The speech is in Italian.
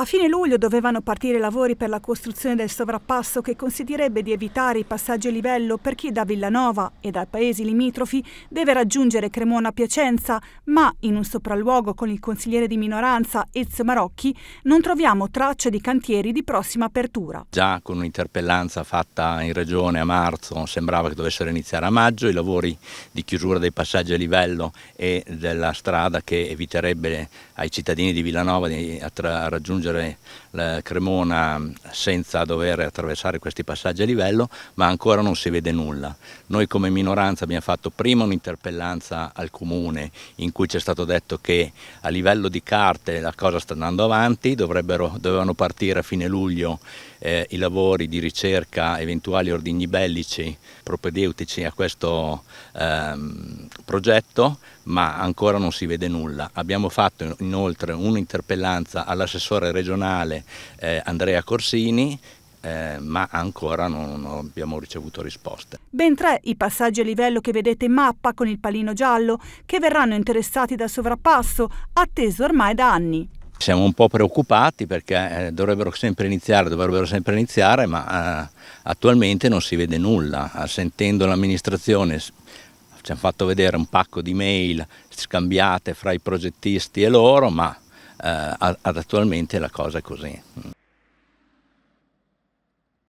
A fine luglio dovevano partire i lavori per la costruzione del sovrappasso che consentirebbe di evitare i passaggi a livello per chi da Villanova e dai paesi limitrofi deve raggiungere Cremona-Piacenza, ma in un sopralluogo con il consigliere di minoranza Ezio Marocchi non troviamo tracce di cantieri di prossima apertura. Già con un'interpellanza fatta in regione a marzo sembrava che dovessero iniziare a maggio i lavori di chiusura dei passaggi a livello e della strada che eviterebbe ai cittadini di Villanova di raggiungere raggiungere la eh, Cremona senza dover attraversare questi passaggi a livello, ma ancora non si vede nulla. Noi come minoranza abbiamo fatto prima un'interpellanza al Comune in cui ci è stato detto che a livello di carte la cosa sta andando avanti, dovevano partire a fine luglio eh, i lavori di ricerca, eventuali ordigni bellici propedeutici a questo ehm, progetto, ma ancora non si vede nulla. Abbiamo fatto inoltre un'interpellanza all'assessore regionale eh, Andrea Corsini, eh, ma ancora non, abbiamo ricevuto risposte. Ben tre i passaggi a livello che vedete in mappa con il palino giallo, che verranno interessati dal sovrappasso, atteso ormai da anni. Siamo un po' preoccupati perché eh, dovrebbero sempre iniziare, dovrebbero sempre iniziare, ma eh, attualmente non si vede nulla. Sentendo l'amministrazione ci hanno fatto vedere un pacco di mail scambiate fra i progettisti e loro, ma eh, ad attualmente la cosa è così.